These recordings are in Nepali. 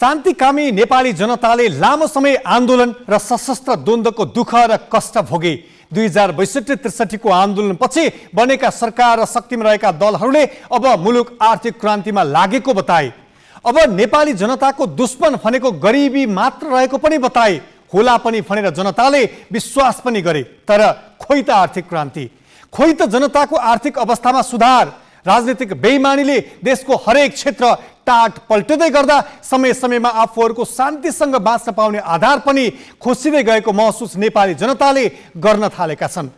शान्तिकामी नेपाली जनताले लामो समय आन्दोलन र सशस्त्र द्वन्द्वको दुःख र कष्ट भोगे दुई हजार बैसठी त्रिसठीको आन्दोलनपछि बनेका सरकार र शक्तिमा रहेका दलहरूले अब मुलुक आर्थिक क्रान्तिमा लागेको बताए अब नेपाली जनताको दुश्मन भनेको गरिबी मात्र रहेको पनि बताए होला पनि भनेर जनताले विश्वास पनि गरे तर खोइ त आर्थिक क्रान्ति खोइ त जनताको आर्थिक अवस्थामा सुधार राजनीतिक बेइमानीले देशको हरेक क्षेत्र टाट पल्टिँदै गर्दा समय समयमा आफूहरूको शान्तिसँग बाँच्न पाउने आधार पनि खोसिँदै गएको महसुस नेपाली जनताले गर्न थालेका छन्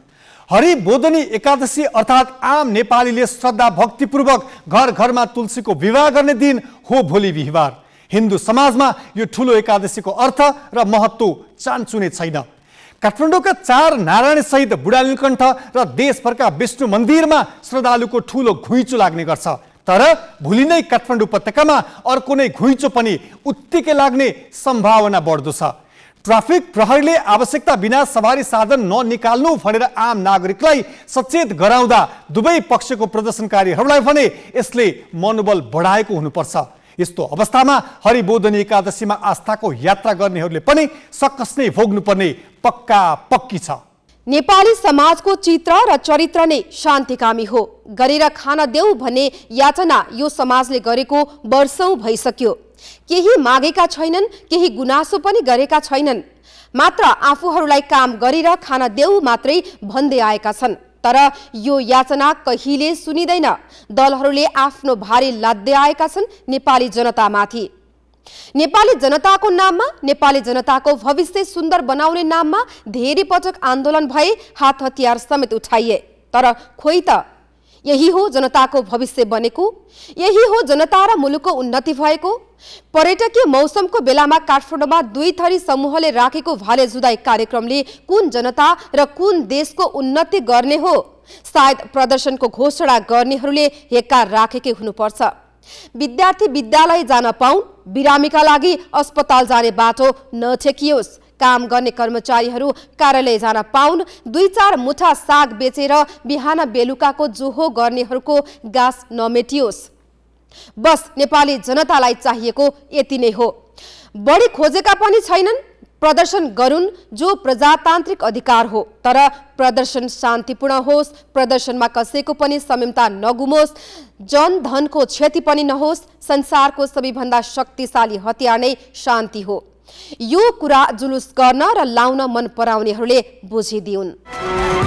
हरिबोधनी एकादशी अर्थात् आम नेपालीले श्रद्धा भक्तिपूर्वक घर घरमा तुलसीको विवाह गर्ने दिन हो भोलि बिहिबार हिन्दू समाजमा यो ठुलो एकादशीको अर्थ र महत्त्व चान्चुने छैन काठमाडौँका चार नारायण सहित बुढानीलकण्ठ र देशभरका विष्णु मन्दिरमा श्रद्धालुको ठुलो घुइँचो लाग्ने गर्छ तर भोलि नै काठमाडौँ उपत्यकामा अर्को नै घुइँचो पनि उत्तिकै लाग्ने सम्भावना बढ्दो छ ट्राफिक प्रहरीले आवश्यकता बिना सवारी साधन ननिकाल्नु भनेर आम नागरिकलाई सचेत गराउँदा दुवै पक्षको प्रदर्शनकारीहरूलाई भने यसले मनोबल बढाएको हुनुपर्छ यस्तो अवस्थामा हरिबोधनी एकादशीमा आस्थाको यात्रा गर्नेहरूले पनि सकस नै भोग्नुपर्ने पक्का पक्की छ नेपाली समाजको चित्र र चरित्र नै शान्तिकामी हो गरेर खान देऊ भन्ने याचना यो समाजले गरेको वर्षौँ भइसक्यो केही मागेका छैनन् केही गुनासो पनि गरेका छैनन् मात्र आफूहरूलाई काम गरेर खान देऊ मात्रै भन्दै आएका छन् तर यो याचना कहिले सुनिँदैन दलहरूले आफ्नो भारी लाद्दै आएका छन् नेपाली जनतामाथि नेपाली जनताको नाममा नेपाली जनताको भविष्य सुन्दर बनाउने नाममा धेरै पटक आन्दोलन भए हात हतियार समेत उठाइए तर खोइ त यही हो जनताको भविष्य बनेको यही हो जनता र मुलुकको उन्नति भएको पर्यटकीय मौसमको बेलामा काठमाडौँमा दुई थरी समूहले राखेको भाले जुदाई कार्यक्रमले कुन जनता र कुन देशको उन्नति गर्ने हो सायद प्रदर्शनको घोषणा गर्नेहरूले हेक्का राखेकै हुनुपर्छ विद्यार्थी विद्यालय जान पाउन् बिरामीका लागि अस्पताल जाने बाटो नठेकियोस् काम गर्ने कर्मचारीहरू कार्यालय जान पाउन् दुई चार मुठा साग बेचेर बिहान बेलुकाको जोहो गर्नेहरूको गाँस नमेटियोस् बस नेपाली जनतालाई चाहिएको यति नै हो बढी खोजेका पनि छैनन् प्रदर्शन गरून् जो प्रजातान्त्रिक अधिकार हो तर प्रदर्शन शान्तिपूर्ण होस् प्रदर्शनमा कसैको पनि संयमता नगुमोस् जनधनको क्षति पनि नहोस् संसारको सबैभन्दा शक्तिशाली हतियार नै शान्ति हो यो कुरा जुलुस गर्न र लाउन मन पराउनेहरूले बुझिदिउन्